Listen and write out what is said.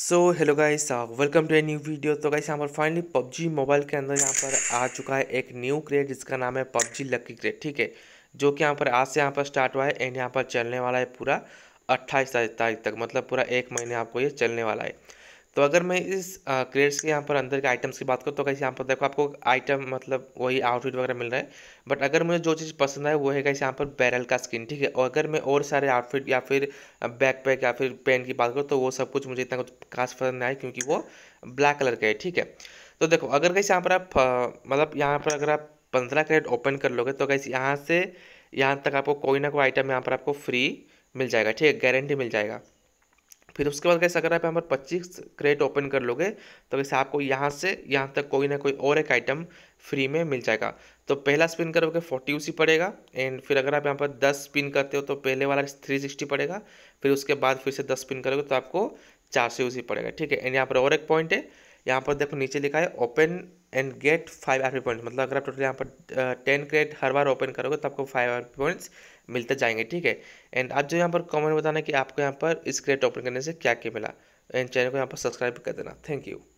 so hello guys welcome to a new video तो guys यहाँ पर फाइनली पबजी मोबाइल के अंदर यहाँ पर आ चुका है एक न्यू क्रेड जिसका नाम है पबजी लकी क्रेड ठीक है जो कि यहाँ पर आज से यहाँ पर स्टार्ट हुआ है एंड यहाँ पर चलने वाला है पूरा अट्ठाईस तारीख तक मतलब पूरा एक महीने आपको ये चलने वाला है तो अगर मैं इस क्रेड्स के यहाँ पर अंदर के आइटम्स की बात करूँ तो कैसे यहाँ पर देखो आपको आइटम मतलब वही आउटफिट वगैरह मिल रहा है बट अगर मुझे जो चीज़ पसंद आए वो है कैसे यहाँ पर बैरल का स्किन ठीक है और अगर मैं और सारे आउटफिट या फिर बैक पैक या फिर पेन की बात करूँ तो वो सब कुछ मुझे इतना कुछ खास पसंद नहीं आए क्योंकि वो ब्लैक कलर का है ठीक है तो देखो अगर कैसे यहाँ पर आप मतलब यहाँ पर अगर आप पंद्रह क्रेड ओपन कर लोगे तो कैसे यहाँ से यहाँ तक आपको कोई ना कोई आइटम यहाँ पर आपको फ्री मिल जाएगा ठीक है गारंटी मिल जाएगा फिर उसके बाद कैसे अगर आप यहाँ पर पच्चीस क्रेट ओपन कर लोगे तो वैसे आपको यहाँ से यहाँ तक कोई ना कोई और एक आइटम फ्री में मिल जाएगा तो पहला स्पिन करोगे फोर्टी उसी पड़ेगा एंड फिर अगर आप यहाँ पर दस स्पिन करते हो तो पहले वाला थ्री सिक्सटी पड़ेगा फिर उसके बाद फिर से दस स्पिन करोगे तो आपको चार सौ उसी पड़ेगा ठीक है एंड यहाँ पर और एक पॉइंट है यहाँ पर देखो नीचे लिखा है open and get five R points मतलब अगर आप टोटल यहाँ पर टेन क्रेड हर बार ओपन करोगे तो आपको फाइव आर पॉइंट्स मिलते जाएंगे ठीक है एंड आप जो यहाँ पर कमेंट बताना कि आपको यहाँ पर इस क्रेड ओपन करने से क्या क्या मिला एंड चैनल को यहाँ पर सब्सक्राइब कर देना थैंक यू